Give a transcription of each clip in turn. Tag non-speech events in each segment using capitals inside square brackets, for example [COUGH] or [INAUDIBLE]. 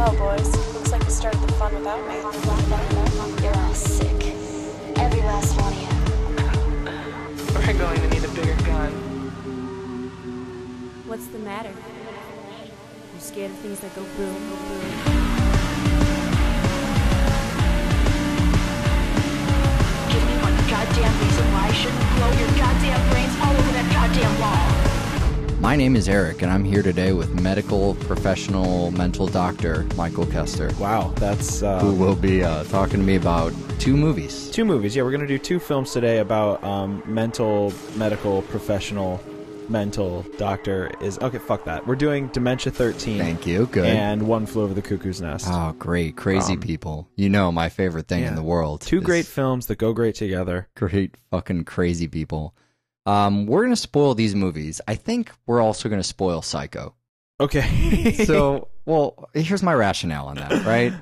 Well, boys, looks like you started the fun without me. You're all sick. Every last one of you. We're going to need a bigger gun. What's the matter? You scared of things that go boom, boom, boom? goddamn reason why I shouldn't blow your goddamn brains all over that goddamn wall. My name is Eric, and I'm here today with medical professional mental doctor Michael Kester. Wow, that's. Uh, who will be uh, talking to me about two movies. Two movies, yeah. We're going to do two films today about um, mental, medical, professional, mental doctor is. Okay, fuck that. We're doing Dementia 13. Thank you, good. And One Flew Over the Cuckoo's Nest. Oh, great. Crazy um, people. You know, my favorite thing yeah. in the world. Two great films that go great together. Great fucking crazy people. Um, we're going to spoil these movies. I think we're also going to spoil Psycho. Okay. [LAUGHS] so, [LAUGHS] well, here's my rationale on that, right?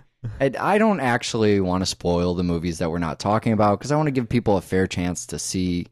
I, I don't actually want to spoil the movies that we're not talking about because I want to give people a fair chance to see.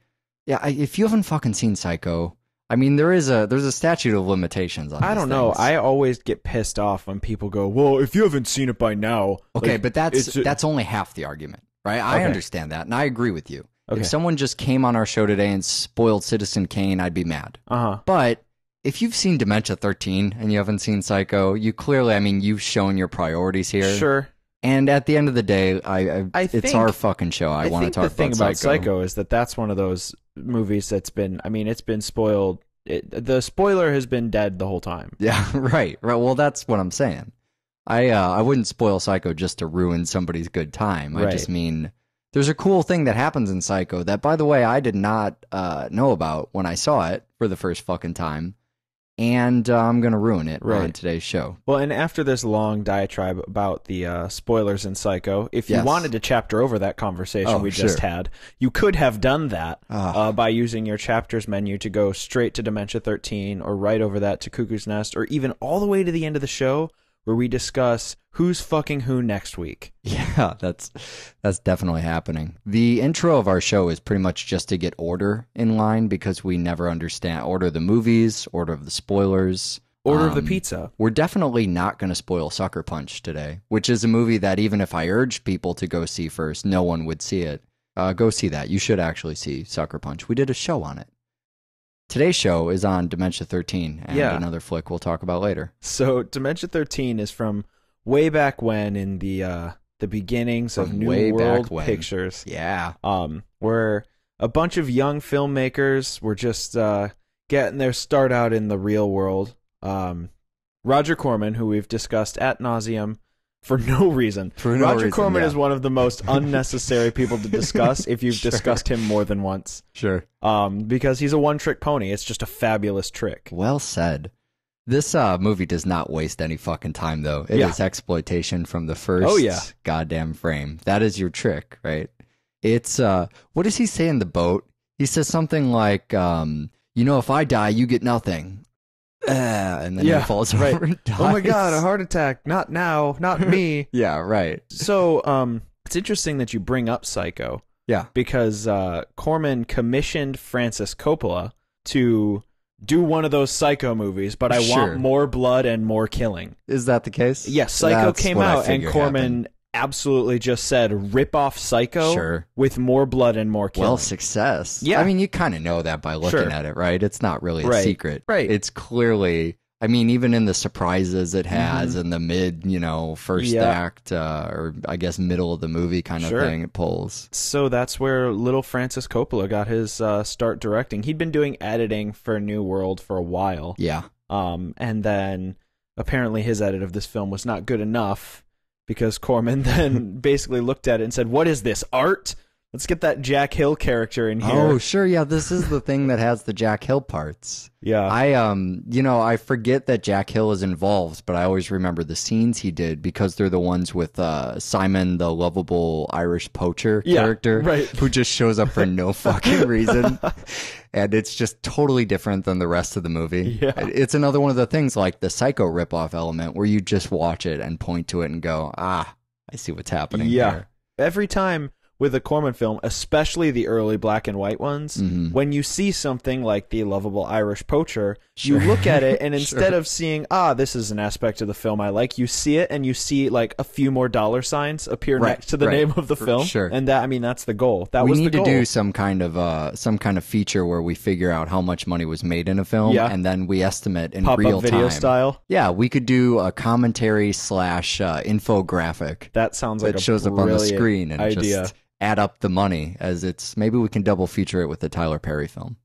Yeah, I, if you haven't fucking seen Psycho, I mean, there is a there's a statute of limitations on. I don't know. Things. I always get pissed off when people go, "Well, if you haven't seen it by now." Okay, like, but that's uh, that's only half the argument, right? I okay. understand that, and I agree with you. Okay. If someone just came on our show today and spoiled Citizen Kane, I'd be mad. Uh-huh. But if you've seen Dementia 13 and you haven't seen Psycho, you clearly, I mean, you've shown your priorities here. Sure. And at the end of the day, I, I, I think, it's our fucking show. I, I want to talk. The thing about, about Psycho. Psycho. is that that's one of those movies that's been. I mean, it's been spoiled. It, the spoiler has been dead the whole time. [LAUGHS] Yeah, right, right. Well, that's what I'm saying. I uh, I wouldn't spoil Psycho just to ruin somebody's good time. I right. just mean there's a cool thing that happens in Psycho that, by the way, I did not uh, know about when I saw it for the first fucking time. And uh, I'm going to ruin it right. on today's show. Well, and after this long diatribe about the uh, spoilers in Psycho, if yes. you wanted to chapter over that conversation oh, we sure. just had, you could have done that uh, by using your chapters menu to go straight to Dementia 13 or right over that to Cuckoo's Nest or even all the way to the end of the show where we discuss who's fucking who next week. [LAUGHS] Yeah, that's that's definitely happening. The intro of our show is pretty much just to get order in line because we never understand order the movies, order of the spoilers. Order um, of the pizza. We're definitely not going to spoil Sucker Punch today, which is a movie that even if I urged people to go see first, no one would see it. Uh, go see that. You should actually see Sucker Punch. We did a show on it. Today's show is on Dementia 13 and yeah. another flick we'll talk about later. So Dementia 13 is from way back when in the uh, the beginnings from of New World Pictures. Yeah. Um, where a bunch of young filmmakers were just uh, getting their start out in the real world. Um, Roger Corman, who we've discussed at nauseum, for no reason. For no Roger reason, Corman yeah. is one of the most unnecessary people to discuss if you've [LAUGHS] sure. discussed him more than once. Sure. Um, because he's a one trick pony. It's just a fabulous trick. Well said. This uh, movie does not waste any fucking time, though. It yeah. is exploitation from the first oh, yeah. goddamn frame. That is your trick, right? It's uh, what does he say in the boat? He says something like, um, you know, if I die, you get nothing uh, and then yeah, he falls right. over and dies. Oh my god, a heart attack. Not now, not me. [LAUGHS] yeah, right. So, um it's interesting that you bring up Psycho. Yeah. Because uh Corman commissioned Francis Coppola to do one of those psycho movies, but I sure. want more blood and more killing. Is that the case? Yes, Psycho That's came out and Corman happened absolutely just said rip off Psycho sure. with more blood and more killing. Well, success. Yeah. I mean, you kind of know that by looking sure. at it, right? It's not really a right. secret. Right. It's clearly, I mean, even in the surprises it mm-hmm. has mm-hmm. the mid, you know, first yeah. act uh, or I guess middle of the movie kind of sure. thing it pulls. So that's where little Francis Coppola got his uh, start directing. He'd been doing editing for New World for a while. Yeah. Um, and then apparently his edit of this film was not good enough because Corman [LAUGHS] then [LAUGHS] basically looked at it and said, "What is this art?" Let's get that Jack Hill character in here. Oh, sure, yeah. This is the thing that has the Jack Hill parts. Yeah. I um, you know, I forget that Jack Hill is involved, but I always remember the scenes he did because they're the ones with uh, Simon, the lovable Irish poacher yeah, character, right. who just shows up for no [LAUGHS] fucking reason, and it's just totally different than the rest of the movie. Yeah. It's another one of the things like the psycho ripoff element where you just watch it and point to it and go, ah, I see what's happening. Yeah. Here. Every time with the Corman film, especially the early black and white ones, mm-hmm. when you see something like the lovable Irish poacher, sure. you look at it [LAUGHS] and instead sure. of seeing, ah, this is an aspect of the film I like, you see it and you see like a few more dollar signs appear right, next to the right. name of the For film. Sure. And that I mean that's the goal. That we was need to do some kind of uh some kind of feature where we figure out how much money was made in a film yeah. and then we estimate in Pop real video time. style. Yeah, we could do a commentary slash uh, infographic. That sounds like that shows up on the screen and idea. just add up the money as it's maybe we can double feature it with the Tyler Perry film.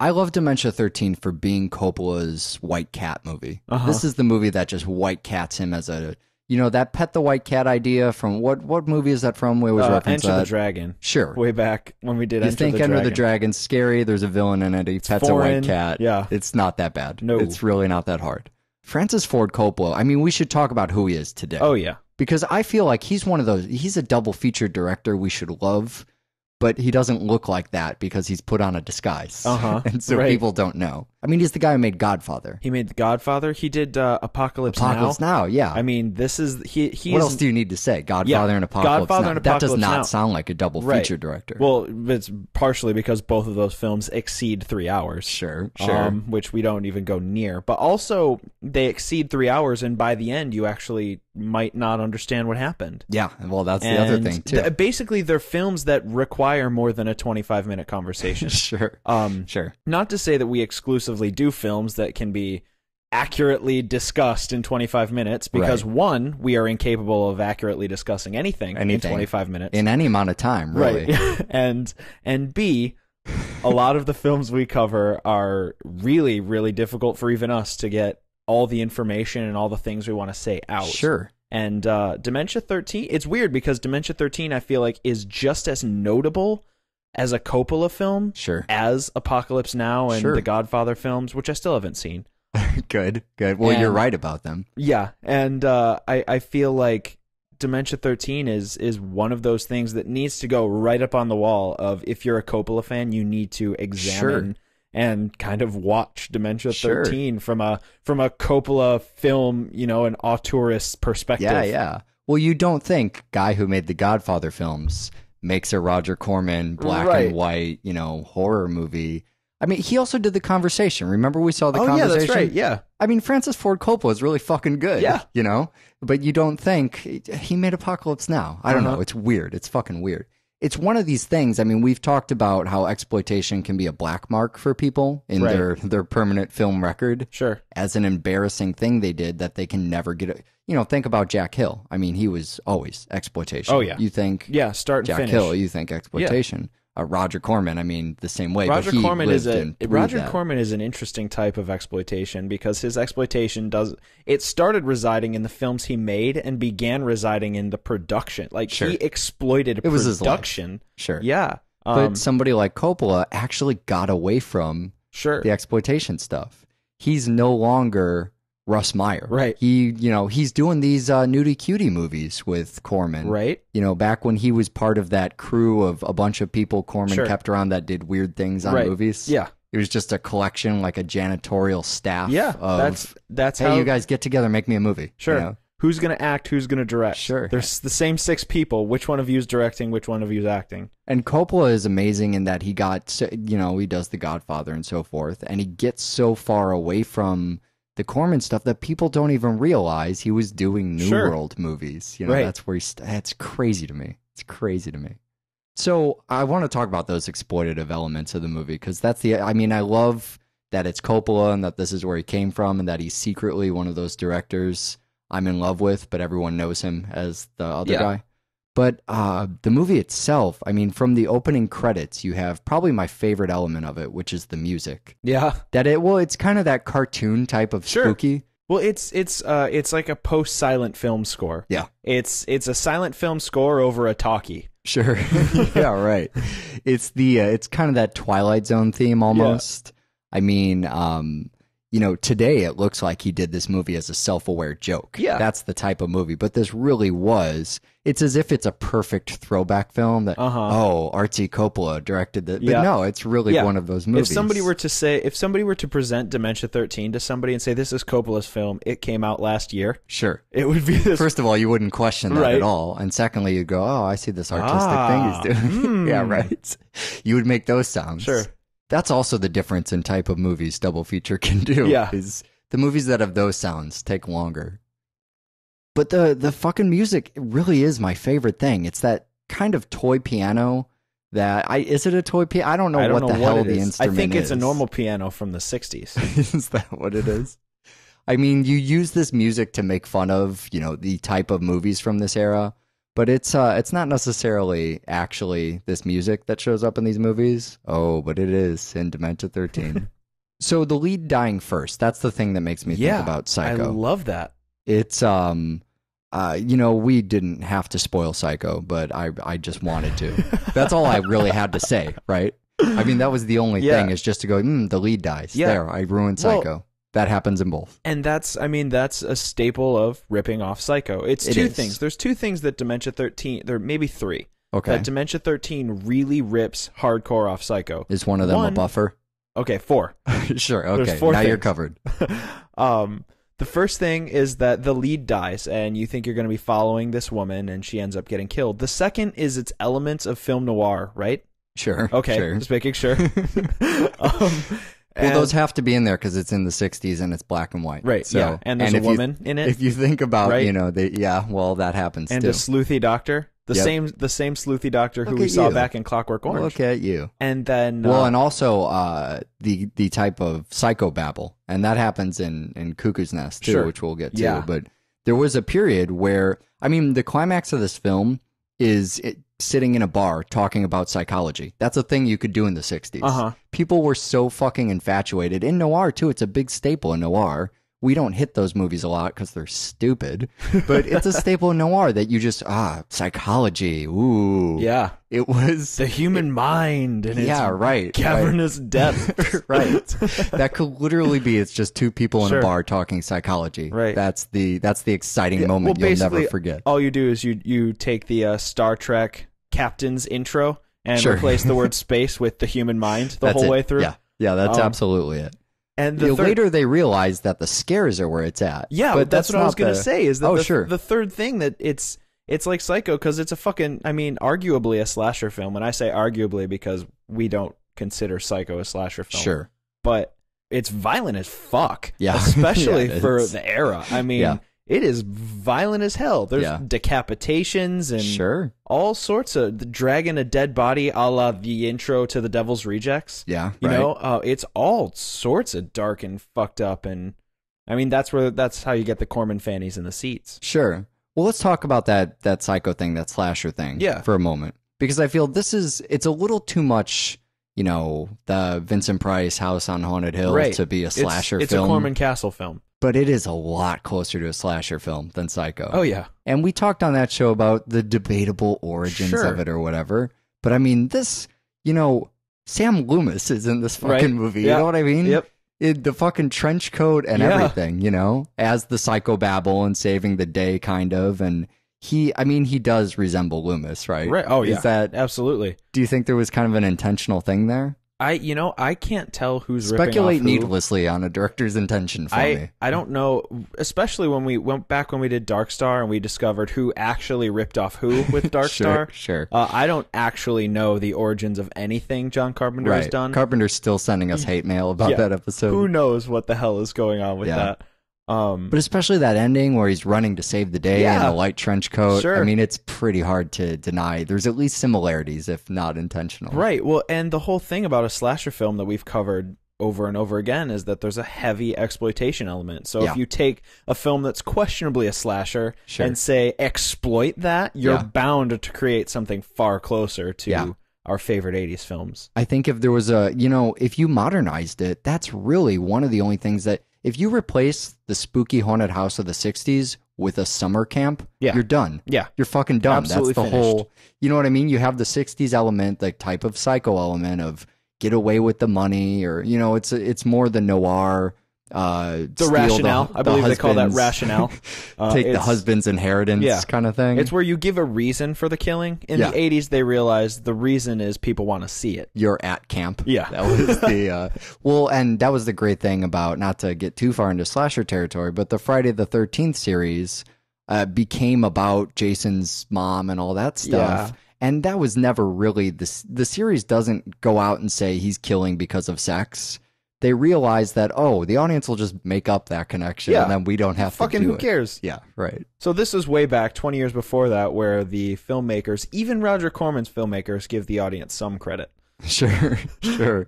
I love Dementia 13 for being Coppola's White Cat movie. Uh-huh. This is the movie that just white cats him as a you know that pet the white cat idea from what what movie is that from? Where was uh, referenced Enter that? the Dragon. Sure, way back when we did. You Enter think the Enter Dragon. the scary? There's a villain in it. He pets foreign. a white cat. Yeah, it's not that bad. No, it's really not that hard. Francis Ford Coppola. I mean, we should talk about who he is today. Oh yeah, because I feel like he's one of those. He's a double feature director we should love but he doesn't look like that because he's put on a disguise. Uh-huh. [LAUGHS] and so right. people don't know. I mean, he's the guy who made Godfather. He made The Godfather. He did uh, Apocalypse, Apocalypse now. now. yeah. I mean, this is he. he what is, else do you need to say? Godfather yeah, and Apocalypse Godfather now. And Apocalypse that does not now. sound like a double right. feature director. Well, it's partially because both of those films exceed three hours. Sure, um, sure. Um, which we don't even go near. But also, they exceed three hours, and by the end, you actually might not understand what happened. Yeah. Well, that's and the other thing too. Th- basically, they're films that require require more than a 25 minute conversation. [LAUGHS] sure. Um, sure. Not to say that we exclusively do films that can be accurately discussed in 25 minutes because right. one we are incapable of accurately discussing anything, anything, in 25 minutes in any amount of time really right. [LAUGHS] and and b a lot of the films we cover are really really difficult for even us to get all the information and all the things we want to say out sure and uh, Dementia 13, it's weird because Dementia 13, I feel like, is just as notable as a Coppola film sure. as Apocalypse Now and sure. the Godfather films, which I still haven't seen. [LAUGHS] good, good. Well, and, you're right about them. Yeah. And uh, I, I feel like Dementia 13 is is one of those things that needs to go right up on the wall of if you're a Coppola fan, you need to examine sure and kind of watch Dementia sure. 13 from a from a Coppola film, you know, an auteurist perspective. Yeah, yeah. Well, you don't think guy who made the Godfather films makes a Roger Corman black right. and white, you know, horror movie. I mean, he also did the conversation. Remember we saw the oh, conversation? Yeah, that's right. Yeah. I mean, Francis Ford Coppola is really fucking good. Yeah. You know? But you don't think he made Apocalypse Now. I don't uh-huh. know. It's weird. It's fucking weird it's one of these things. I mean, we've talked about how exploitation can be a black mark for people in right. their their permanent film record. Sure. As an embarrassing thing they did that they can never get you know, think about Jack Hill. I mean, he was always exploitation. Oh yeah. You think Yeah, start Jack finish. Hill, you think exploitation uh, Roger Corman. I mean, the same way. Roger Corman is a Roger that. Corman is an interesting type of exploitation because his exploitation does it started residing in the films he made and began residing in the production. Like sure. he exploited it was production. Sure. Yeah. Um, but somebody like Coppola actually got away from sure the exploitation stuff. He's no longer Russ Meyer. Right. He, you know, he's doing these uh, nudie cutie movies with Corman. Right. You know, back when he was part of that crew of a bunch of people Corman sure. kept around that did weird things on right. movies. Yeah. It was just a collection, like a janitorial staff. Yeah. Of, that's that's hey, how you guys get together, make me a movie. Sure. You know? Who's gonna act? Who's gonna direct? Sure. There's the same six people. Which one of you is directing? Which one of you is acting? And Coppola is amazing in that he got, you know, he does The Godfather and so forth, and he gets so far away from the Corman stuff that people don't even realize he was doing New sure. World movies. You know, right. that's where he's. That's crazy to me. It's crazy to me. So I want to talk about those exploitative elements of the movie because that's the. I mean, I love that it's Coppola and that this is where he came from and that he's secretly one of those directors I'm in love with, but everyone knows him as the other yeah. guy. But uh, the movie itself, I mean, from the opening credits, you have probably my favorite element of it, which is the music. Yeah, that it well, it's kind of that cartoon type of sure. spooky. Well, it's it's uh, it's like a post silent film score. Yeah, it's it's a silent film score over a talkie. Sure. [LAUGHS] [LAUGHS] yeah, right. It's the uh, it's kind of that Twilight Zone theme almost. Yeah. I mean, um, you know, today it looks like he did this movie as a self aware joke. Yeah. That's the type of movie. But this really was, it's as if it's a perfect throwback film that, uh-huh. oh, Artsy Coppola directed that. Yeah. But no, it's really yeah. one of those movies. If somebody were to say, if somebody were to present Dementia 13 to somebody and say, this is Coppola's film, it came out last year. Sure. It would be this. First of all, you wouldn't question that right. at all. And secondly, you'd go, oh, I see this artistic ah, thing he's ah, doing. Mm. [LAUGHS] yeah, hmm. right. You would make those sounds. Sure. That's also the difference in type of movies double feature can do. Yeah. Is the movies that have those sounds take longer. But the the fucking music really is my favorite thing. It's that kind of toy piano that I is it a toy piano? I don't know I don't what know the what hell the is. instrument is. I think it's is. a normal piano from the 60s. [LAUGHS] is that what it is? I mean, you use this music to make fun of, you know, the type of movies from this era but it's uh, it's not necessarily actually this music that shows up in these movies. Oh, but it is in Dementia 13. [LAUGHS] so the lead dying first, that's the thing that makes me yeah, think about Psycho. I love that. It's um uh, you know, we didn't have to spoil Psycho, but I I just wanted to. That's all I really had to say, right? I mean, that was the only [LAUGHS] yeah. thing is just to go, mm, the lead dies. Yeah. There, I ruined Psycho. Well, that happens in both. And that's, I mean, that's a staple of ripping off Psycho. It's it two is. things. There's two things that Dementia 13, there maybe three. Okay. That Dementia 13 really rips hardcore off Psycho. Is one of them one, a buffer? Okay, four. [LAUGHS] sure. Okay. Four now things. you're covered. [LAUGHS] um, the first thing is that the lead dies, and you think you're going to be following this woman, and she ends up getting killed. The second is its elements of film noir, right? Sure. Okay. Sure. Just making sure. [LAUGHS] um, well, those have to be in there because it's in the '60s and it's black and white, right? So, yeah. and there's and a woman you, in it. If you think about, right? you know, they, yeah, well, that happens. And too. a sleuthy doctor, the yep. same, the same sleuthy doctor Look who we saw back in Clockwork Orange. Look at you. And then, well, uh, and also uh, the the type of psychobabble, and that happens in in Cuckoo's Nest too, sure. which we'll get to. Yeah. But there was a period where, I mean, the climax of this film is it, sitting in a bar talking about psychology. That's a thing you could do in the 60s. Uh-huh. People were so fucking infatuated. In noir, too, it's a big staple in noir we don't hit those movies a lot because they're stupid, but it's a [LAUGHS] staple noir that you just ah psychology. Ooh, yeah, it was the human it, mind and yeah, right, cavernous right. [LAUGHS] depth, [LAUGHS] right. that could literally be it's just two people in sure. a bar talking psychology. Right, that's the that's the exciting yeah, moment well, you'll never forget. All you do is you you take the uh, Star Trek captain's intro and sure. replace the word space with the human mind the that's whole it. way through. Yeah, yeah, that's um, absolutely it. And the yeah, later they realize that the scares are where it's at. Yeah, but, that's, that's what I was going to say. Is that oh, the, sure. the third thing that it's it's like Psycho because it's a fucking I mean arguably a slasher film, and I say arguably because we don't consider Psycho a slasher film. Sure, but it's violent as fuck. Yeah, [LAUGHS] especially yeah, for the era. I mean, yeah it is violent as hell. There's yeah. decapitations and sure. all sorts of dragging a dead body a la the intro to The Devil's Rejects. Yeah, you right. know, uh, it's all sorts of dark and fucked up, and I mean that's where that's how you get the Corman fannies in the seats. Sure. Well, let's talk about that that psycho thing, that slasher thing, yeah. for a moment, because I feel this is it's a little too much you know, the Vincent Price House on Haunted Hill right. to be a slasher it's, it's film. It's a Corman Castle film but it is a lot closer to a slasher film than Psycho. Oh yeah. And we talked on that show about the debatable origins sure. of it or whatever. But I mean, this, you know, Sam Loomis is in this fucking right. movie. Yeah. You know what I mean? Yep. It, the fucking trench coat and yeah. everything, you know, as the psycho babble and saving the day, kind of. And he, I mean, he does resemble Loomis, right? Right. Oh, yeah. Is that absolutely? Do you think there was kind of an intentional thing there? I you know I can't tell who's speculate needlessly on a director's intention for I, me. I don't know, especially when we went back when we did Dark Star and we discovered who actually ripped off who with [LAUGHS] Dark sure, Star. Sure, uh, I don't actually know the origins of anything John Carpenter right. has done. Carpenter's still sending us mm. hate mail about yeah. that episode. Who knows what the hell is going on with yeah. that? Um, but especially that ending where he's running to save the day yeah, in a light trench coat. Sure. I mean, it's pretty hard to deny. There's at least similarities, if not intentional. Right. Well, and the whole thing about a slasher film that we've covered over and over again is that there's a heavy exploitation element. So yeah. if you take a film that's questionably a slasher sure. and say exploit that, you're yeah. bound to create something far closer to yeah. our favorite 80s films. I think if there was a, you know, if you modernized it, that's really one of the only things that if you replace the spooky haunted house of the 60s with a summer camp, yeah. you're done. Yeah. You're fucking done. Absolutely That's the finished. whole, you know what I mean? You have the 60s element, the type of psycho element of get away with the money or, you know, it's it's more the noir uh, the rationale. The, I believe the they call that rationale. [LAUGHS] Uh, take the husband's inheritance yeah. kind of thing. It's where you give a reason for the killing. In yeah. the 80s, they realized the reason is people want to see it. You're at camp. Yeah. That was the, uh, [LAUGHS] well, and that was the great thing about, not to get too far into slasher territory, but the Friday the 13th series uh, became about Jason's mom and all that stuff. Yeah and that was never really the the series doesn't go out and say he's killing because of sex they realize that oh, the audience will just make up that connection, Yeah. and then we don't have Fucking to do who it. cares? Yeah, right. So this is way back 20 years before that where the filmmakers, even Roger Corman's filmmakers give the audience some credit. [LAUGHS] Sure, sure.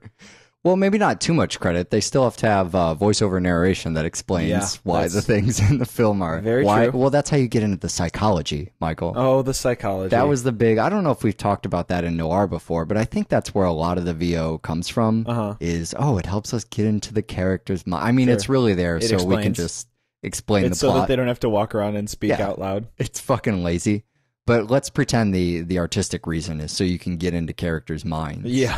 Well, maybe not too much credit. They still have to have uh, voiceover narration that explains yeah, why the things in the film are very why, true. Well, that's how you get into the psychology, Michael. Oh, the psychology. That was the big. I don't know if we've talked about that in noir before, but I think that's where a lot of the VO comes from. Uh-huh. Is oh, it helps us get into the characters' mind. I mean, sure. it's really there, it so explains. we can just explain it's the so plot. that they don't have to walk around and speak yeah, out loud. It's fucking lazy. But let's pretend the the artistic reason is so you can get into characters' minds. Yeah.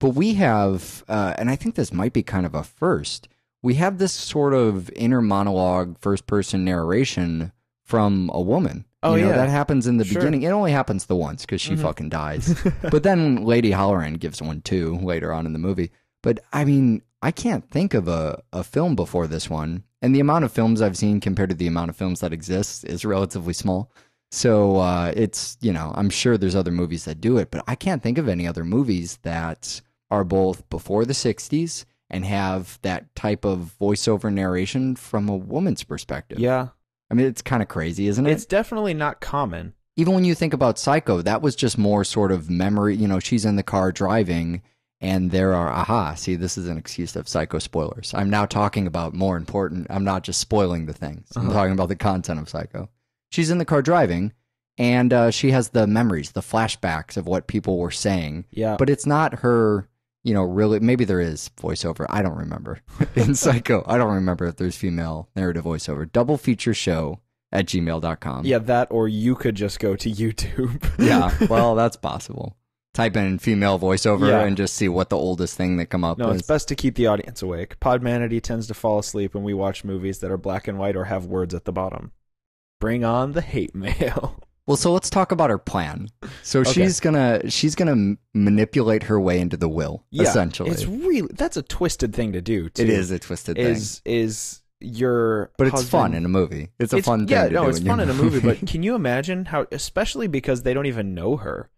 But we have, uh, and I think this might be kind of a first, we have this sort of inner monologue, first person narration from a woman. Oh, you know, yeah. That happens in the sure. beginning. It only happens the once because she mm-hmm. fucking dies. [LAUGHS] but then Lady Halloran gives one too later on in the movie. But I mean, I can't think of a, a film before this one. And the amount of films I've seen compared to the amount of films that exist is relatively small. So uh, it's, you know, I'm sure there's other movies that do it, but I can't think of any other movies that are both before the 60s and have that type of voiceover narration from a woman's perspective. Yeah. I mean, it's kind of crazy, isn't it? It's definitely not common. Even when you think about Psycho, that was just more sort of memory. You know, she's in the car driving, and there are, aha, see, this is an excuse of Psycho spoilers. I'm now talking about more important. I'm not just spoiling the things, I'm uh-huh. talking about the content of Psycho. She's in the car driving, and uh, she has the memories, the flashbacks of what people were saying. Yeah. But it's not her you know, really, maybe there is voiceover. I don't remember. [LAUGHS] In Psycho, I don't remember if there's female narrative voiceover. Double feature show at gmail.com. Yeah, that or you could just go to YouTube. [LAUGHS] yeah, well, that's possible. Type in female voiceover yeah. and just see what the oldest thing that come up. No, is. it's best to keep the audience awake. Podmanity tends to fall asleep when we watch movies that are black and white or have words at the bottom. Bring on the hate mail. [LAUGHS] Well, so let's talk about her plan. So okay. she's gonna she's gonna manipulate her way into the will. Yeah, essentially, it's really that's a twisted thing to do. it is a twisted is, thing. Is your but husband, it's fun in a movie. It's a it's, fun yeah, no, it's in fun in a movie. But can you imagine how, especially because they don't even know her,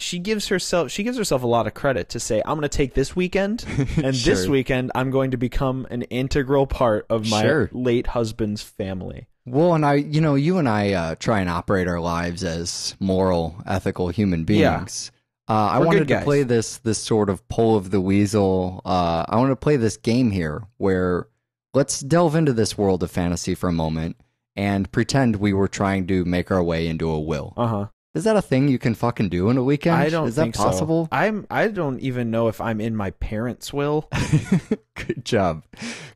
she gives herself she gives herself a lot of credit to say I'm going to take this weekend [LAUGHS] and sure. this weekend I'm going to become an integral part of my sure. late husband's family. Well, and I, you know, you and I uh, try and operate our lives as moral, ethical human beings. Yeah. Uh, I wanted to play this this sort of pull of the weasel. Uh, I want to play this game here where let's delve into this world of fantasy for a moment and pretend we were trying to make our way into a will. Uh huh. Is that a thing you can fucking do in a weekend? I don't. Is that possible? So. I'm. I don't even know if I'm in my parents' will. [LAUGHS] Good job.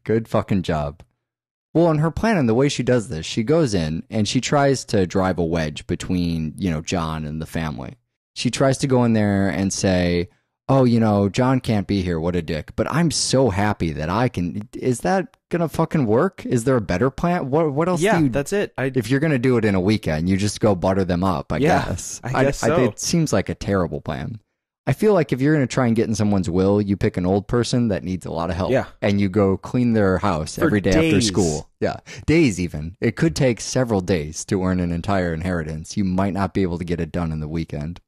Good fucking job. Well, in her plan and the way she does this, she goes in and she tries to drive a wedge between, you know, John and the family. She tries to go in there and say, oh, you know, John can't be here. What a dick. But I'm so happy that I can. Is that gonna fucking work? Is there a better plan? What What else? Yeah, you, that's it. I, if you're gonna do it in a weekend, you just go butter them up. I yeah, guess. I guess I, so. I, it seems like a terrible plan. I feel like if you're going to try and get in someone's will, you pick an old person that needs a lot of help. Yeah. And you go clean their house For every day after school. Yeah. Days, even. It could take several days to earn an entire inheritance. You might not be able to get it done in the weekend.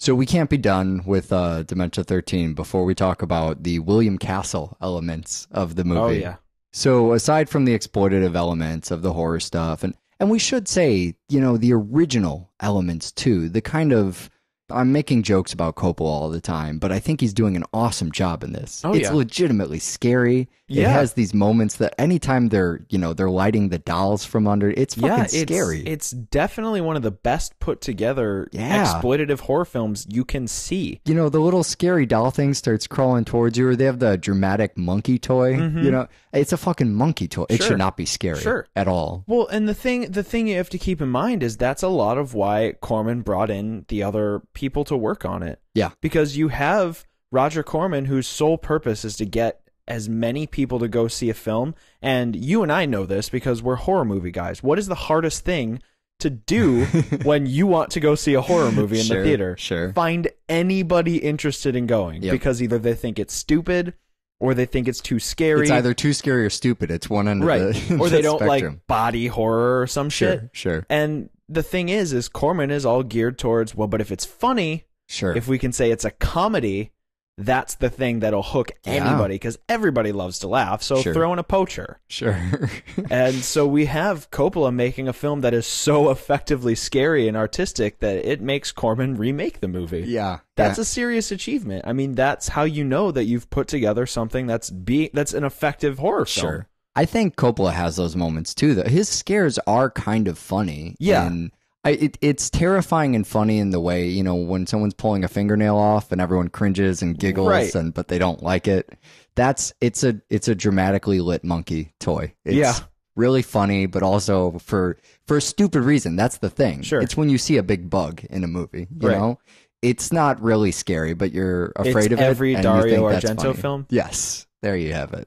So we can't be done with uh, Dementia 13 before we talk about the William Castle elements of the oh, movie. Oh, yeah. So aside from the exploitative elements of the horror stuff, and, and we should say, you know, the original elements too, the kind of I'm making jokes about Coppola all the time, but I think he's doing an awesome job in this. Oh, it's yeah. legitimately scary. Yeah. It has these moments that anytime they're, you know, they're lighting the dolls from under, it's fucking yeah, it's, scary. It's definitely one of the best put together yeah. exploitative horror films you can see. You know, the little scary doll thing starts crawling towards you, or they have the dramatic monkey toy. Mm-hmm. You know, it's a fucking monkey toy. It should not be scary sure. at all. Well, and the thing the thing you have to keep in mind is that's a lot of why Corman brought in the other people people to work on it. Yeah. Because you have Roger Corman, whose sole purpose is to get as many people to go see a film. And you and I know this because we're horror movie guys. What is the hardest thing to do [LAUGHS] when you want to go see a horror movie in sure, the theater? Sure. Find anybody interested in going yep. because either they think it's stupid or they think it's too scary. It's either too scary or stupid. It's one end right. The, [LAUGHS] or they the don't spectrum. like body horror or some sure, Sure. And the thing is, is Corman is all geared towards well, but if it's funny, sure. If we can say it's a comedy, that's the thing that'll hook anybody because yeah. everybody loves to laugh. So sure. throw in a poacher. Sure. [LAUGHS] and so we have Coppola making a film that is so effectively scary and artistic that it makes Corman remake the movie. Yeah. That's yeah. a serious achievement. I mean, that's how you know that you've put together something that's be that's an effective horror sure. I think Coppola has those moments too. Though his scares are kind of funny. Yeah. And I, it, it's terrifying and funny in the way you know when someone's pulling a fingernail off and everyone cringes and giggles right. and but they don't like it. That's it's a it's a dramatically lit monkey toy. It's yeah, really funny, but also for for a stupid reason. That's the thing. Sure, it's when you see a big bug in a movie. You right. know, it's not really scary, but you're afraid it's of every it. Every Dario Argento film. Yes, there you have it.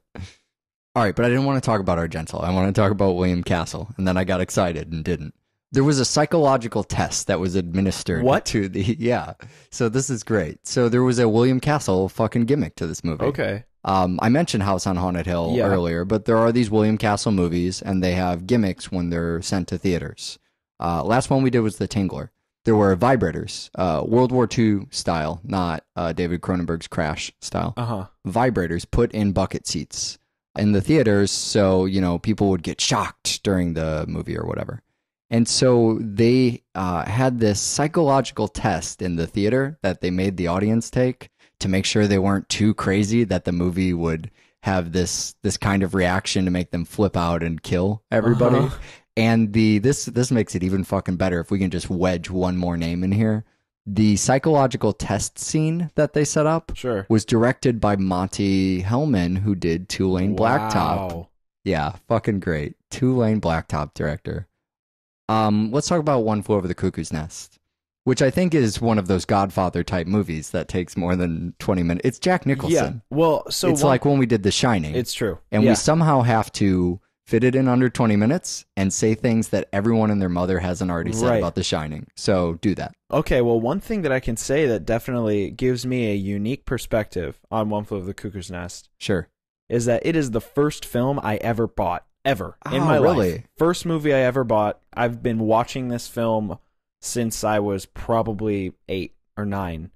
All right, but I didn't want to talk about gentle. I want to talk about William Castle, and then I got excited and didn't. There was a psychological test that was administered. What to the [LAUGHS] yeah? So this is great. So there was a William Castle fucking gimmick to this movie. Okay. Um, I mentioned House on Haunted Hill yeah. earlier, but there are these William Castle movies, and they have gimmicks when they're sent to theaters. Uh, last one we did was The Tingler. There were vibrators, uh, World War II style, not uh, David Cronenberg's Crash style. Uh huh. Vibrators put in bucket seats in the theaters. So, you know, people would get shocked during the movie or whatever. And so they uh, had this psychological test in the theater that they made the audience take to make sure they weren't too crazy that the movie would have this this kind of reaction to make them flip out and kill everybody. Uh-huh. And the this this makes it even fucking better if we can just wedge one more name in here the psychological test scene that they set up sure. was directed by Monty Hellman, who did Two Lane Blacktop. Yeah, fucking great. Two Lane Blacktop director. Um, let's talk about One Flew Over the Cuckoo's Nest, which I think is one of those Godfather type movies that takes more than twenty minutes. It's Jack Nicholson. Yeah. Well, so it's one, like when we did The Shining. It's true, and yeah. we somehow have to fit it in under 20 minutes and say things that everyone and their mother hasn't already said right. about The Shining. So do that. Okay, well, one thing that I can say that definitely gives me a unique perspective on One Flew of the Cuckoo's Nest. Sure. Is that it is the first film I ever bought, ever oh, in my really? life. First movie I ever bought. I've been watching this film since I was probably eight or nine.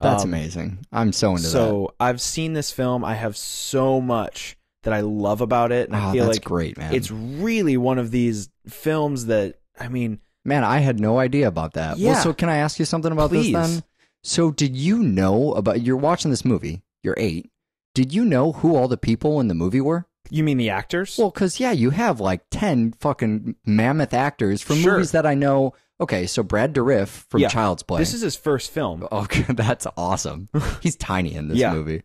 That's um, amazing. I'm so into so that. So I've seen this film. I have so much that I love about it. And oh, I ah, feel like great, man. It's really one of these films that I mean Man, I had no idea about that. Yeah. Well, so can I ask you something about Please. this then? So did you know about you're watching this movie, you're eight. Did you know who all the people in the movie were? You mean the actors? Well, because yeah, you have like ten fucking mammoth actors from sure. movies that I know. Okay, so Brad Dourif from yeah. Child's Play. This is his first film. [LAUGHS] Okay, that's awesome. [LAUGHS] He's tiny in this yeah. movie.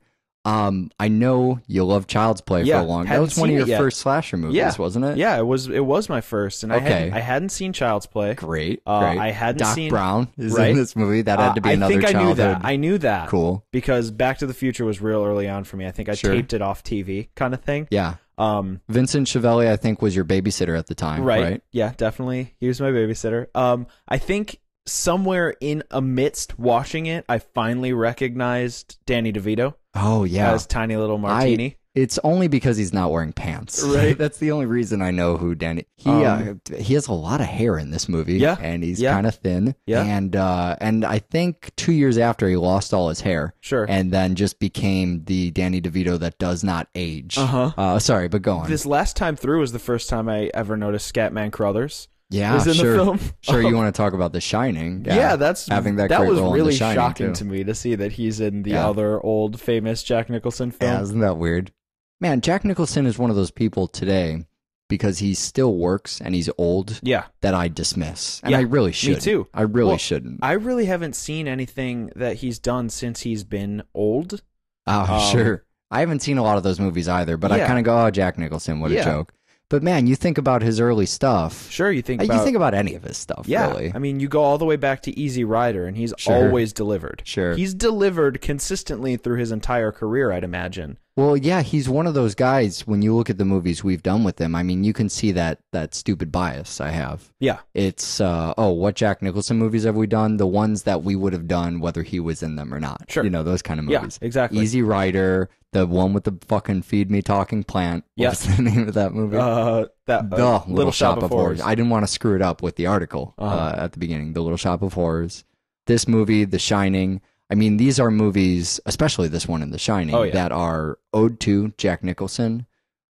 Um, I know you love Child's Play yeah, for a long. That was one of your first slasher movies, yeah. wasn't it? Yeah, it was. It was my first, and okay. I hadn't, I hadn't seen Child's Play. Great, uh, great. I hadn't Doc seen Brown is right? in this movie. That had to be uh, another. I think childhood. I knew that. I knew that. Cool. Because Back to the Future was real early on for me. I think I sure. taped it off TV, kind of thing. Yeah. Um, Vincent Chiavelli, I think, was your babysitter at the time, right? right? Yeah, definitely. He was my babysitter. Um, I think somewhere in amidst watching it, I finally recognized Danny DeVito. Oh yeah, as Tiny Little Martini. I, it's only because he's not wearing pants. Right. [LAUGHS] That's the only reason I know who Danny. He uh, um, uh, he has a lot of hair in this movie. Yeah. And he's yeah. kind of thin. Yeah. And uh, and I think two years after he lost all his hair. Sure. And then just became the Danny DeVito that does not age. Uh-huh. Uh, sorry, but go on. This last time through was the first time I ever noticed Scatman Crothers yeah, is in sure. the film. [LAUGHS] sure, you [LAUGHS] oh. want to talk about The Shining? Yeah, yeah that's having that. That was really shocking too. to me to see that he's in the yeah. other old famous Jack Nicholson film. Yeah, isn't that weird? Man, Jack Nicholson is one of those people today because he still works and he's old. Yeah, that I dismiss, and I really should. Me too. I really well, shouldn't. I really haven't seen anything that he's done since he's been old. Oh, um, sure. I haven't seen a lot of those movies either, but I kind of go, "Oh, Jack Nicholson, what a joke." But man, you think about his early stuff. Sure, you think uh, about, you think about any of his stuff. Yeah, really. I mean, you go all the way back to Easy Rider, and he's sure. always delivered. Sure, he's delivered consistently through his entire career. I'd imagine. Well, yeah, he's one of those guys. When you look at the movies we've done with him, I mean, you can see that that stupid bias I have. Yeah, it's uh, oh, what Jack Nicholson movies have we done? The ones that we would have done whether he was in them or not. Sure, you know those kind of movies. Yeah, exactly. Easy Rider, the one with the fucking feed me talking plant. Yes. [LAUGHS] the name of that movie? Uh, that the uh, Little, Little, Shop, Shop of Horrors. Horrors. I didn't want to screw it up with the article uh, uh-huh. uh, at the beginning. The Little Shop of Horrors. This movie, The Shining. I mean, these are movies, especially this one in The Shining, oh, yeah. that are ode to Jack Nicholson.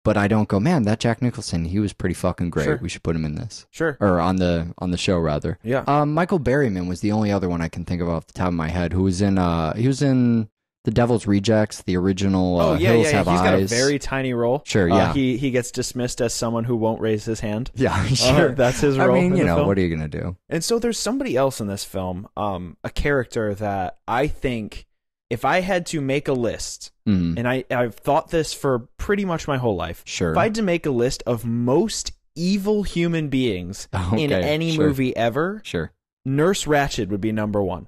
But I don't go, man. That Jack Nicholson, he was pretty fucking great. Sure. We should put him in this, sure, or on the on the show rather. Yeah. Um, Michael Berryman was the only other one I can think of off the top of my head who was in. Uh, he was in the Devil's Rejects, the original. Uh, oh yeah, Hills yeah, He's got a very tiny role. Sure, Uh, yeah. he he gets dismissed as someone who won't raise his hand. [LAUGHS] yeah, Uh, sure. that's his role. I mean, in you know, film. what are you gonna do? And so there's somebody else in this film, um, a character that I think if I had to make a list, Mm, and I, I've thought this for pretty much my whole life. sure. If I had to make a list of most evil human beings [LAUGHS] in any sure. movie ever, sure. Nurse Ratched would be number one.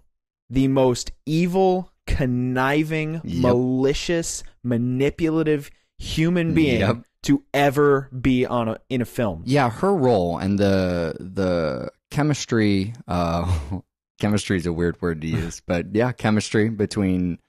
The most evil conniving, yep. malicious, manipulative human mm, being yep. to ever be on a, in a film. Yeah, her role and the the chemistry uh [LAUGHS] chemistry is a weird word to use, [LAUGHS] but yeah, chemistry between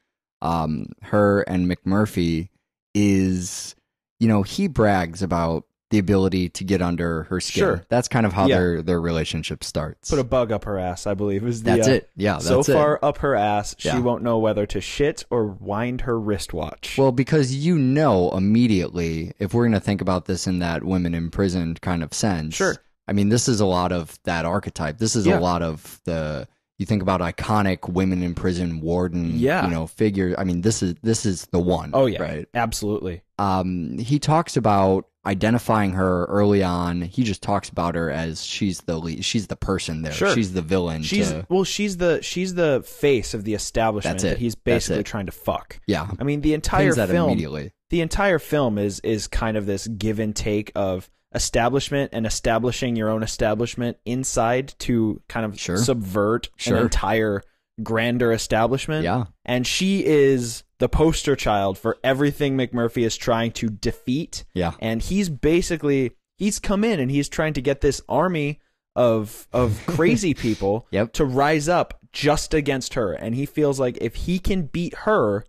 um her and McMurphy is you know, he brags about the ability to get under her skin. Sure. That's kind of how yeah. their their relationship starts. Put a bug up her ass, I believe is the That's uh, it. Yeah, that's So it. far up her ass, yeah. she won't know whether to shit or wind her wristwatch. Well, because you know immediately if we're going to think about this in that women imprisoned kind of sense. Sure. I mean, this is a lot of that archetype. This is yeah. a lot of the you think about iconic women in prison warden yeah. you know figure i mean this is this is the one oh yeah right absolutely um he talks about identifying her early on, he just talks about her as she's the lead, she's the person there. Sure. She's the villain. She's to, well, she's the she's the face of the establishment that he's basically trying to fuck. Yeah. I mean, the entire film immediately. The entire film is is kind of this give and take of establishment and establishing your own establishment inside to kind of sure. subvert sure. an entire grander establishment. Yeah. And she is the poster child for everything McMurphy is trying to defeat. Yeah. And he's basically he's come in and he's trying to get this army of of [LAUGHS] crazy people yep. to rise up just against her. And he feels like if he can beat her,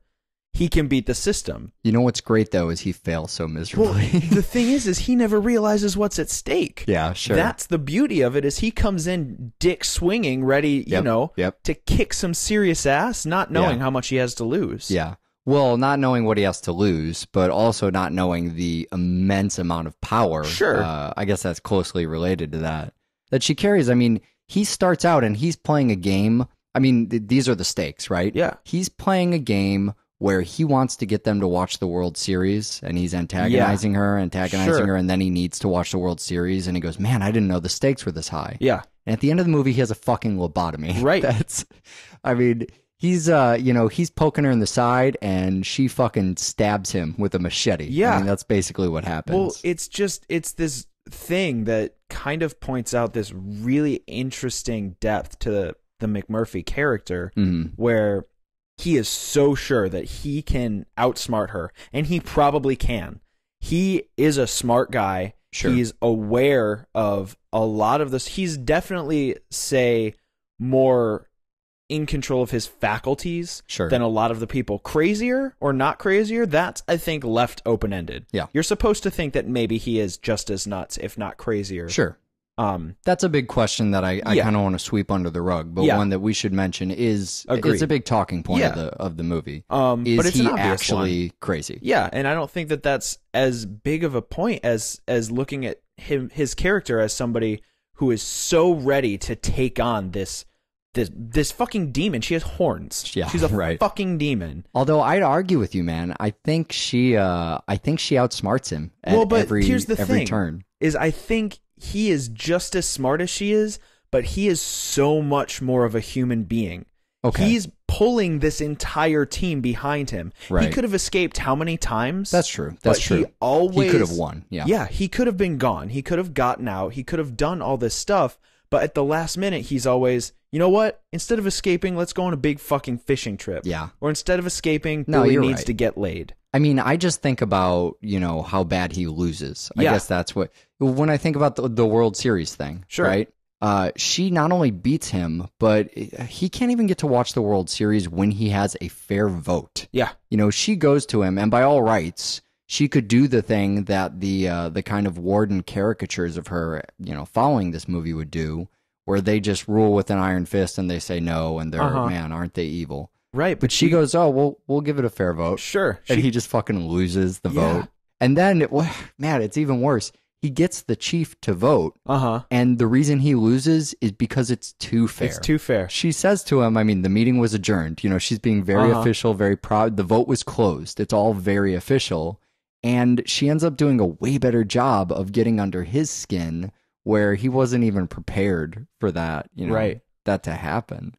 he can beat the system. You know what's great though is he fails so miserably. Well, the thing is, is he never realizes what's at stake. [LAUGHS] Yeah, sure. That's the beauty of it is he comes in dick swinging, ready, yep, you know, yep. to kick some serious ass, not knowing yeah. how much he has to lose. Yeah. Well, not knowing what he has to lose, but also not knowing the immense amount of power. Sure. Uh, I guess that's closely related to that that she carries. I mean, he starts out and he's playing a game. I mean, th- these are the stakes, right? Yeah. He's playing a game where he wants to get them to watch the World Series and he's antagonizing yeah. her, antagonizing sure. her, and then he needs to watch the World Series and he goes, Man, I didn't know the stakes were this high. Yeah. And at the end of the movie, he has a fucking lobotomy. [LAUGHS] Right. That's, I mean, he's, uh, you know, he's poking her in the side and she fucking stabs him with a machete. Yeah. I mean, that's basically what happens. Well, it's just, it's this thing that kind of points out this really interesting depth to the, the McMurphy character mm-hmm. where he is so sure that he can outsmart her, and he probably can. He is a smart guy. Sure. He's aware of a lot of this. He's definitely, say, more in control of his faculties sure. than a lot of the people. Crazier or not crazier, that's, I think, left open ended. Yeah. You're supposed to think that maybe he is just as nuts, if not crazier. Sure. Um, That's a big question that I, I yeah. kind of want to sweep under the rug, but yeah. one that we should mention is Agreed. it's a big talking point yeah. of the of the movie. Um, is but it's he actually one. crazy? Yeah, and I don't think that that's as big of a point as as looking at him his character as somebody who is so ready to take on this this this fucking demon. She has horns. Yeah, she's a right. fucking demon. Although I'd argue with you, man. I think she uh I think she outsmarts him. well, but every, here's the every thing: turn. is I think he is just as smart as she is, but he is so much more of a human being. Okay. He's pulling this entire team behind him. Right. He could have escaped how many times? That's true. That's true. He always he could have won. Yeah. Yeah, he could have been gone. He could have gotten out. He could have done all this stuff, but at the last minute he's always, you know what? Instead of escaping, let's go on a big fucking fishing trip. Yeah. Or instead of escaping, no, Billy needs right. to get laid. I mean, I just think about, you know, how bad he loses. Yeah. I guess that's what, when I think about the, the World Series thing, sure. right? Uh, she not only beats him, but he can't even get to watch the World Series when he has a fair vote. Yeah. You know, she goes to him, and by all rights, she could do the thing that the uh, the kind of warden caricatures of her, you know, following this movie would do, where they just rule with an iron fist and they say no, and they're uh -huh. man, aren't they evil? Right, but, but she, she goes, "Oh, we'll we'll give it a fair vote." Sure, and she, he just fucking loses the yeah. vote. And then, it, well, man, it's even worse. He gets the chief to vote, uh-huh. and the reason he loses is because it's too fair. It's too fair. She says to him, "I mean, the meeting was adjourned. You know, she's being very uh-huh. official, very proud. The vote was closed. It's all very official." And she ends up doing a way better job of getting under his skin, where he wasn't even prepared for that. You know, right. that to happen.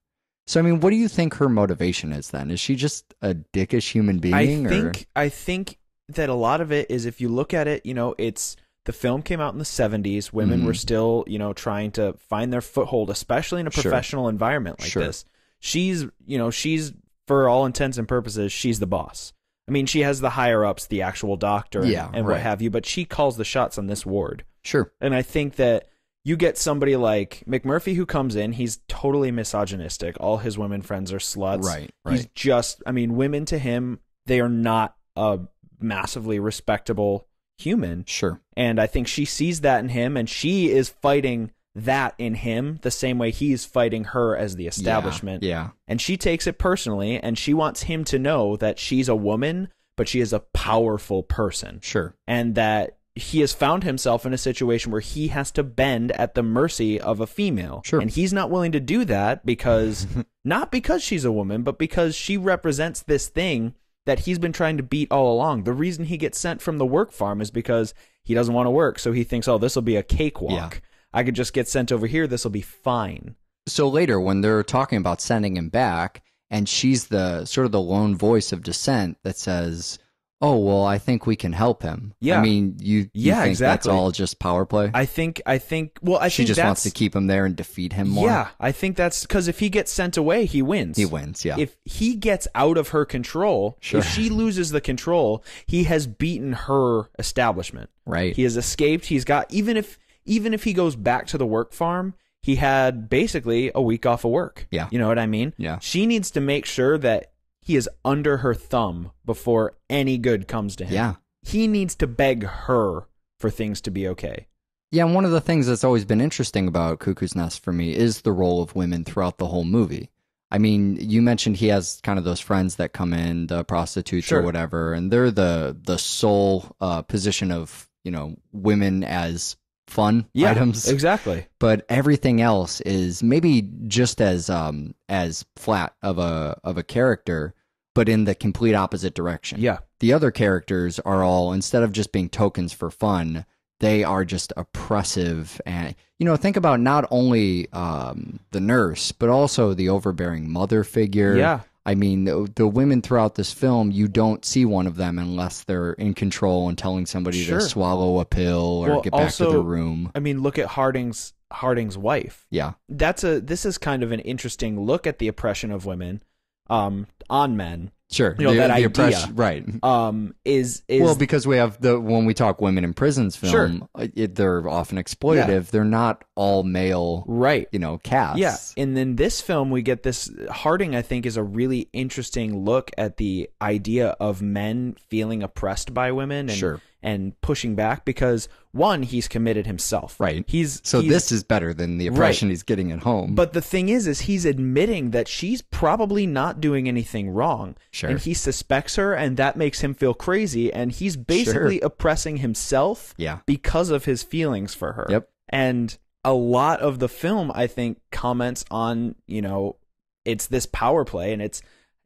So I mean, what do you think her motivation is then? Is she just a dickish human being? I think or? I think that a lot of it is if you look at it, you know, it's the film came out in the 70s. Women mm. were mm-hmm. still, you know, trying to find their foothold, especially in a professional sure. environment like sure. this. She's, you know, she's for all intents and purposes, she's the boss. I mean, she has the higher ups, the actual doctor, yeah, and, and right. what have you, but she calls the shots on this ward. Sure. And I think that you get somebody like McMurphy who comes in, he's totally misogynistic. All his women friends are sluts. Right. right. He's just I mean, women to him, they are not a massively respectable human. Sure. And I think she sees that in him and she is fighting that in him the same way he's fighting her as the establishment. Yeah, yeah. And she takes it personally and she wants him to know that she's a woman, but she is a powerful person. Sure. And that he has found himself in a situation where he has to bend at the mercy of a female. Sure. And he's not willing to do that because, [LAUGHS] not because she's a woman, but because she represents this thing that he's been trying to beat all along. The reason he gets sent from the work farm is because he doesn't want to work. So he thinks, oh, this will be a cakewalk. Yeah. I could just get sent over here. This will be fine. So later, when they're talking about sending him back, and she's the sort of the lone voice of dissent that says, oh well i think we can help him yeah i mean you, you yeah think exactly that's all just power play i think i think well i she think just wants to keep him there and defeat him more yeah i think that's because if he gets sent away he wins he wins yeah if he gets out of her control sure. if she loses the control he has beaten her establishment right he has escaped he's got even if even if he goes back to the work farm he had basically a week off of work. Yeah. You know what I mean? Yeah. She needs to make sure that he is under her thumb before any good comes to him. Yeah. He needs to beg her for things to be okay. Yeah, and one of the things that's always been interesting about Cuckoo's Nest for me is the role of women throughout the whole movie. I mean, you mentioned he has kind of those friends that come in, the prostitutes sure. or whatever, and they're the the sole uh, position of you know women as fun yeah, items. Exactly. But everything else is maybe just as um as flat of a of a character, but in the complete opposite direction. Yeah. The other characters are all instead of just being tokens for fun, they are just oppressive and you know think about not only um, the nurse but also the overbearing mother figure yeah I mean, the, the, women throughout this film, you don't see one of them unless they're in control and telling somebody sure. to swallow a pill or well, get back also, to their room. I mean, look at Harding's Harding's wife. Yeah, that's a. This is kind of an interesting look at the oppression of women um, on men Sure, you know, the, that idea, oppression, right? Um, is, is well because we have the when we talk women in prisons film, sure. Uh, it, they're often exploitative. Yeah. They're not all male, right? You know, cast. Yeah, and then this film we get this Harding. I think is a really interesting look at the idea of men feeling oppressed by women and sure and pushing back because one, he's committed himself. Right. He's so he's, this is better than the oppression right. he's getting at home. But the thing is, is he's admitting that she's probably not doing anything wrong. Sure. And he suspects her, and that makes him feel crazy. And he's basically sure. oppressing himself. Yeah. Because of his feelings for her. Yep. And a lot of the film, I think, comments on you know, it's this power play, and it's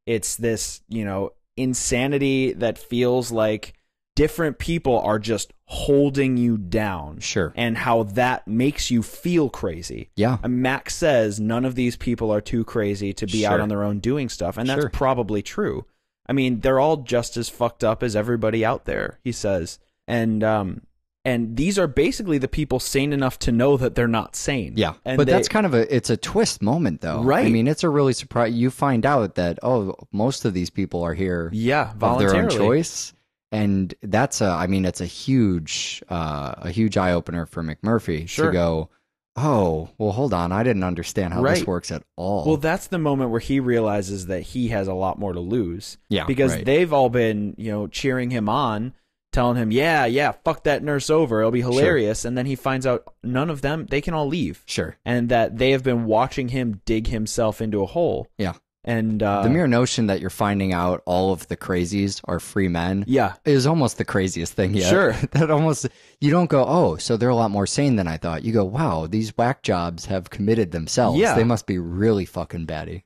it's this you know insanity that feels like different people are just holding you down. Sure. And how that makes you feel crazy. Yeah. And Max says none of these people are too crazy to be sure. out on their own doing stuff. And that's sure. probably true. I mean, they're all just as fucked up as everybody out there, he says. And um and these are basically the people sane enough to know that they're not sane. Yeah. And but they, that's kind of a it's a twist moment though. Right. I mean, it's a really surprise you find out that oh, most of these people are here yeah, voluntarily. of their own choice and that's a i mean it's a huge uh, a huge eye opener for mcmurphy sure. to go oh well hold on i didn't understand how right. this works at all well that's the moment where he realizes that he has a lot more to lose yeah because right. they've all been you know cheering him on telling him yeah yeah fuck that nurse over it'll be hilarious sure. and then he finds out none of them they can all leave sure and that they have been watching him dig himself into a hole yeah and uh, the mere notion that you're finding out all of the crazies are free men, yeah, is almost the craziest thing Yeah, Sure, [LAUGHS] that almost you don't go, oh, so they're a lot more sane than I thought. You go, wow, these whack jobs have committed themselves. Yeah, they must be really fucking batty.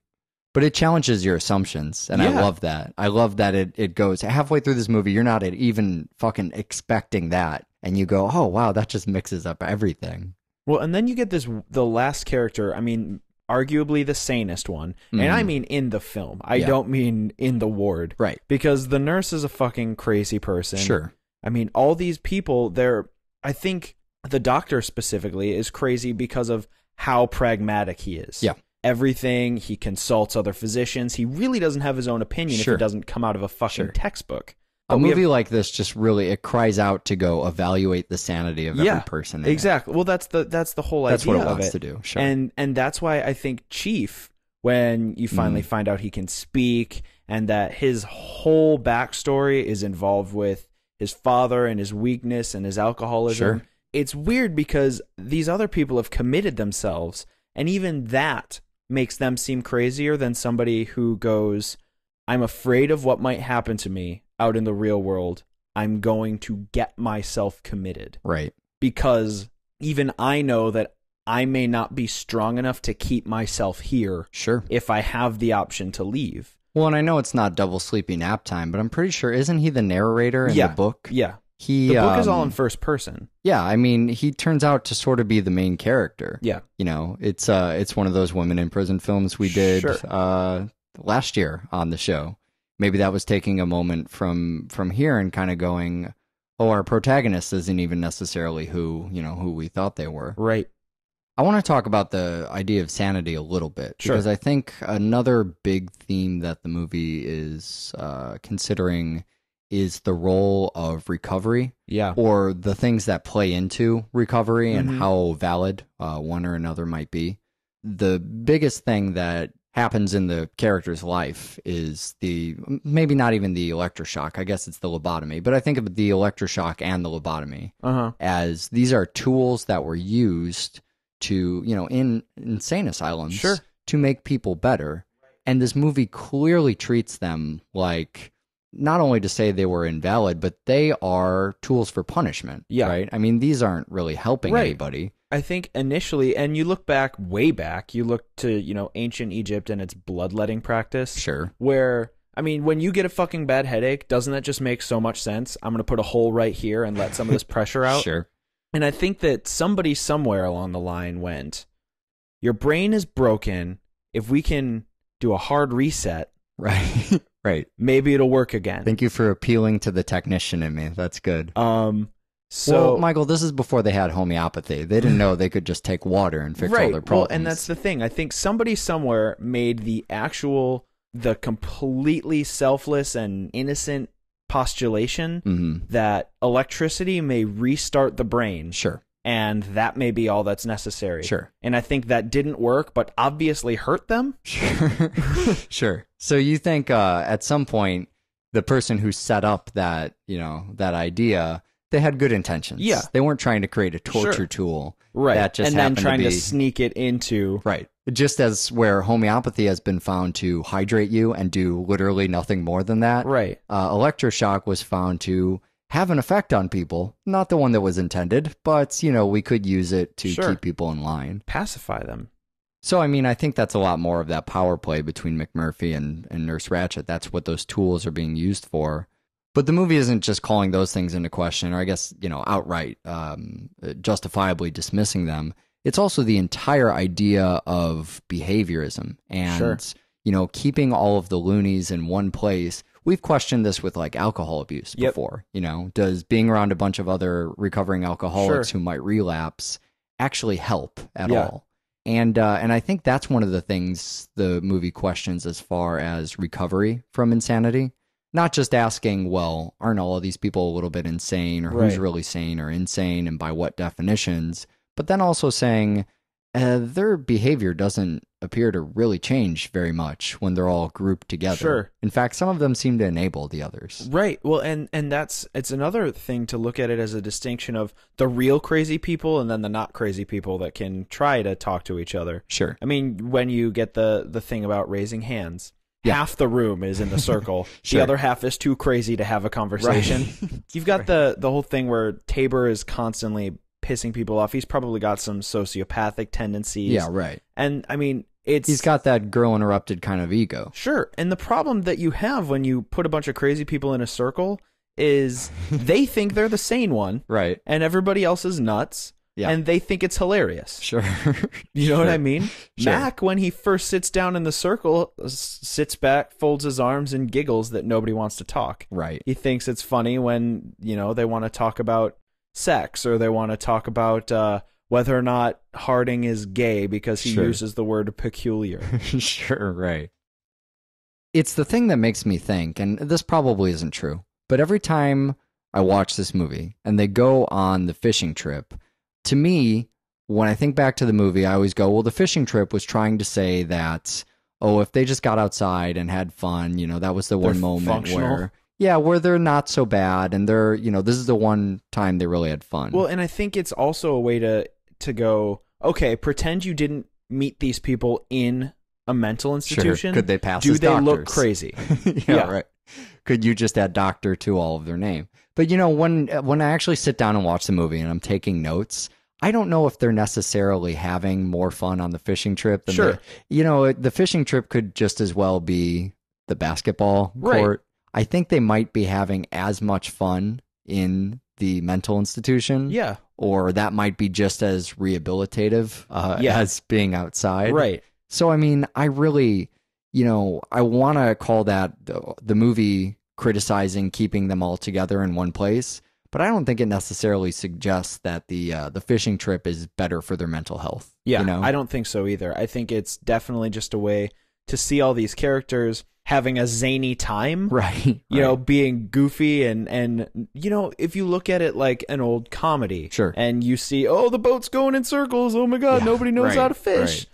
But it challenges your assumptions, and yeah. I love that. I love that it it goes halfway through this movie, you're not even fucking expecting that, and you go, oh wow, that just mixes up everything. Well, and then you get this the last character. I mean, arguably the sanest one, mm. and I mm-hmm. mean in the film. I yeah. don't mean in the ward, right? Because the nurse is a fucking crazy person. Sure. I mean, all these people. They're. I think the doctor specifically is crazy because of how pragmatic he is. Yeah. Everything he consults other physicians. He really doesn't have his own opinion sure. if it doesn't come out of a fucking sure. textbook a movie have, like this just really it cries out to go evaluate the sanity of yeah, every person. exactly. It. Well, that's the that's the whole that's idea. That's what it wants it. to do. Sure. And and that's why I think Chief, when you finally mm. find out he can speak and that his whole backstory is involved with his father and his weakness and his alcoholism. Sure. It's weird because these other people have committed themselves, and even that makes them seem crazier than somebody who goes, I'm afraid of what might happen to me out in the real world, I'm going to get myself committed. Right. Because even I know that I may not be strong enough to keep myself here. Sure. If I have the option to leave. Well, and I know it's not double sleepy nap time, but I'm pretty sure isn't he the narrator in yeah. the book? Yeah. He The book um, is all um, in first person. Yeah, I mean, he turns out to sort of be the main character. Yeah. You know, it's uh it's one of those women in prison films we did sure. uh last year on the show maybe that was taking a moment from from here and kind of going, oh, our protagonist isn't even necessarily who you know who we thought they were. Right. I want to talk about the idea of sanity a little bit sure. because I think another big theme that the movie is uh, considering is the role of recovery, yeah, or the things that play into recovery mm-hmm. and how valid uh, one or another might be. The biggest thing that happens in the character's life is the maybe not even the electroshock. I guess it's the lobotomy, but I think of the electroshock and the lobotomy uh-huh. as these are tools that were used to, you know, in insane asylums sure. to make people better. And this movie clearly treats them like not only to say they were invalid, but they are tools for punishment. Yeah. Right. I mean, these aren't really helping right. anybody. I think initially, and you look back way back, you look to, you know, ancient Egypt and its bloodletting practice. Sure. Where, I mean, when you get a fucking bad headache, doesn't that just make so much sense? I'm going to put a hole right here and let some of this pressure out. Sure. And I think that somebody somewhere along the line went, your brain is broken. If we can do a hard reset. Right. [LAUGHS] right. Maybe it'll work again. Thank you for appealing to the technician in me. That's good. Um, so, well, Michael, this is before they had homeopathy. They didn't know they could just take water and fix right. all their problems. Well, and that's the thing. I think somebody somewhere made the actual, the completely selfless and innocent postulation mm-hmm. that electricity may restart the brain. Sure. And that may be all that's necessary. Sure. And I think that didn't work, but obviously hurt them. Sure. [LAUGHS] sure. So you think uh, at some point the person who set up that, you know, that idea they had good intentions. Yeah. They weren't trying to create a torture sure. tool. Right. That just and then trying to, be, to, sneak it into. Right. Just as where homeopathy has been found to hydrate you and do literally nothing more than that. Right. Uh, electroshock was found to have an effect on people. Not the one that was intended, but, you know, we could use it to sure. keep people in line, pacify them. So, I mean, I think that's a lot more of that power play between McMurphy and, and Nurse Ratchet. That's what those tools are being used for. But the movie isn't just calling those things into question, or I guess, you know, outright um, justifiably dismissing them. It's also the entire idea of behaviorism and, sure. you know, keeping all of the loonies in one place. We've questioned this with like alcohol abuse yep. before. You know, does being around a bunch of other recovering alcoholics sure. who might relapse actually help at yeah. all? and uh, and I think that's one of the things the movie questions as far as recovery from insanity not just asking, well, aren't all of these people a little bit insane or right. who's really sane or insane and by what definitions, but then also saying uh, their behavior doesn't appear to really change very much when they're all grouped together. Sure. In fact, some of them seem to enable the others. Right. Well, and and that's it's another thing to look at it as a distinction of the real crazy people and then the not crazy people that can try to talk to each other. Sure. I mean, when you get the the thing about raising hands, yeah. Half the room is in the circle. [LAUGHS] sure. The other half is too crazy to have a conversation. Right. [LAUGHS] [LAUGHS] You've got right. the the whole thing where Tabor is constantly pissing people off. He's probably got some sociopathic tendencies. Yeah, right. And I mean, it's He's got that girl interrupted kind of ego. sure. And the problem that you have when you put a bunch of crazy people in a circle is they think they're the sane one Right. and everybody else is nuts. Yeah. And they think it's hilarious. Sure. [LAUGHS] you know sure. what I mean? Sure. Mac, when he first sits down in the circle, sits back, folds his arms, and giggles that nobody wants to talk. Right. He thinks it's funny when, you know, they want to talk about sex or they want to talk about uh, whether or not Harding is gay because he sure. uses the word peculiar. [LAUGHS] sure, right. It's the thing that makes me think, and this probably isn't true, but every time I watch this movie and they go on the fishing trip, to me, when I think back to the movie, I always go, well, the fishing trip was trying to say that, oh, if they just got outside and had fun, you know, that was the they're one moment functional. where, yeah, where they're not so bad and they're, you know, this is the one time they really had fun. Well, and I think it's also a way to to go, okay, pretend you didn't meet these people in a mental institution. Sure. Could they pass? Do they doctors? look crazy? [LAUGHS] yeah, yeah, right. Could you just add doctor to all of their name? But you know, when when I actually sit down and watch the movie and I'm taking notes, I don't know if they're necessarily having more fun on the fishing trip. Than sure. you know, the fishing trip could just as well be the basketball right. court. I think they might be having as much fun in the mental institution. Yeah. Or that might be just as rehabilitative uh, yeah. as being outside. Right. So, I mean, I really, you know, I want to call that the, the movie criticizing keeping them all together in one place, but I don't think it necessarily suggests that the uh, the fishing trip is better for their mental health. Yeah, you know? I don't think so either. I think it's definitely just a way to see all these characters having a zany time [LAUGHS] right you right. know being goofy and and you know if you look at it like an old comedy sure and you see oh the boat's going in circles oh my god yeah, nobody knows right, how to fish right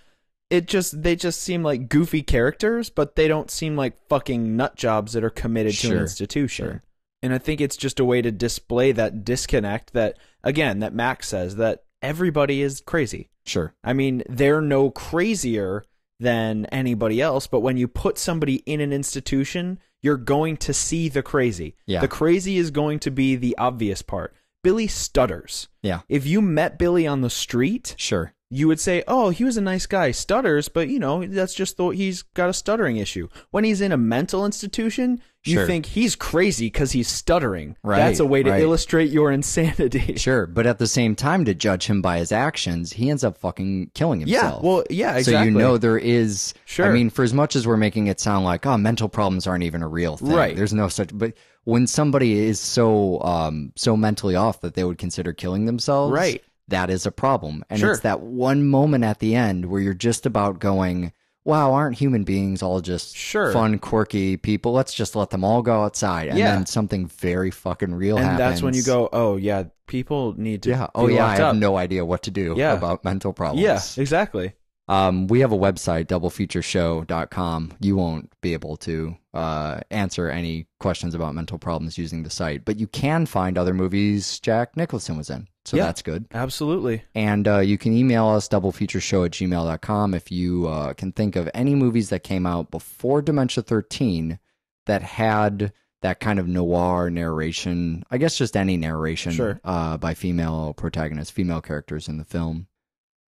it just they just seem like goofy characters, but they don't seem like fucking nut jobs that are committed sure. to an institution. Sure. And I think it's just a way to display that disconnect that again that Max says that everybody is crazy. Sure. I mean, they're no crazier than anybody else, but when you put somebody in an institution, you're going to see the crazy. Yeah. The crazy is going to be the obvious part. Billy stutters. Yeah. If you met Billy on the street, sure you would say, "Oh, he was a nice guy. Stutters, but you know, that's just thought he's got a stuttering issue." When he's in a mental institution, you Sure. think he's crazy because he's stuttering. Right, That's a way to right. illustrate your insanity. [LAUGHS] Sure, but at the same time, to judge him by his actions, he ends up fucking killing himself. Yeah. Well, yeah. Exactly. so you know there is. Sure. I mean, for as much as we're making it sound like, oh, mental problems aren't even a real thing. Right. There's no such. But when somebody is so um so mentally off that they would consider killing themselves, Right that is a problem. And sure. it's that one moment at the end where you're just about going, wow, aren't human beings all just sure. fun, quirky people? Let's just let them all go outside. And yeah. then something very fucking real and happens. that's when you go, oh, yeah, people need to. Yeah. Oh, yeah. I have up. no idea what to do yeah. about mental problems. Yeah, exactly. Um, we have a website, doublefeatureshow.com. You won't be able to uh, answer any questions about mental problems using the site, but you can find other movies Jack Nicholson was in. So yeah, that's good. Absolutely. And uh, you can email us doublefeatureshow at gmail.com if you uh, can think of any movies that came out before Dementia 13 that had that kind of noir narration. I guess just any narration sure. uh, by female protagonists, female characters in the film.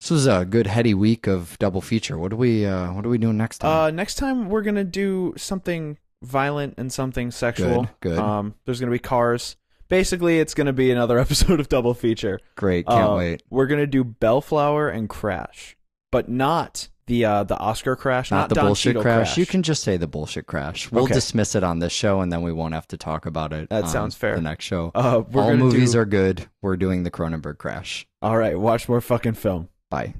This was a good heady week of double feature. What do we uh, what are we doing next time? Uh, next time we're gonna do something violent and something sexual. Good. good. Um, there's gonna be cars basically it's going to be another [LAUGHS] episode of Double Feature. Great, can't um, wait. We're going to do Bellflower and Crash, but not the uh, the Oscar crash, not, not the Don bullshit crash. crash. You can just say the bullshit crash. We'll okay. dismiss it on this show, and then we won't have to talk about it. That sounds fair. The next show. Uh, All movies do... are good. We're doing the Cronenberg crash. All right, watch more fucking film. Bye.